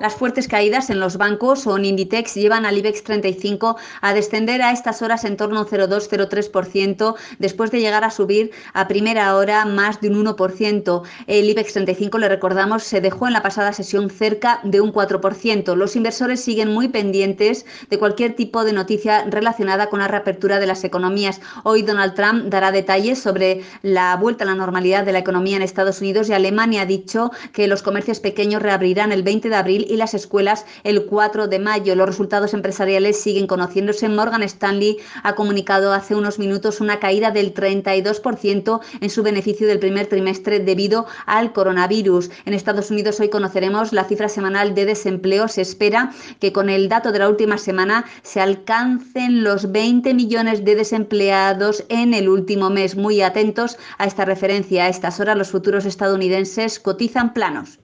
Las fuertes caídas en los bancos o en Inditex llevan al IBEX 35 a descender a estas horas en torno a 0,2-0,3% después de llegar a subir a primera hora más de un 1%. El IBEX 35, le recordamos, se dejó en la pasada sesión cerca de un 4%. Los inversores siguen muy pendientes de cualquier tipo de noticia relacionada con la reapertura de las economías. Hoy Donald Trump dará detalles sobre la vuelta a la normalidad de la economía en Estados Unidos y Alemania ha dicho que los comercios pequeños reabrirán el 20 de abril y las escuelas el 4 de mayo. Los resultados empresariales siguen conociéndose. Morgan Stanley ha comunicado hace unos minutos una caída del 32% en su beneficio del primer trimestre debido al coronavirus. En Estados Unidos hoy conoceremos la cifra semanal de desempleo. Se espera que con el dato de la última semana se alcancen los 20 millones de desempleados en el último mes. Muy atentos a esta referencia. A estas horas los futuros estadounidenses cotizan planos.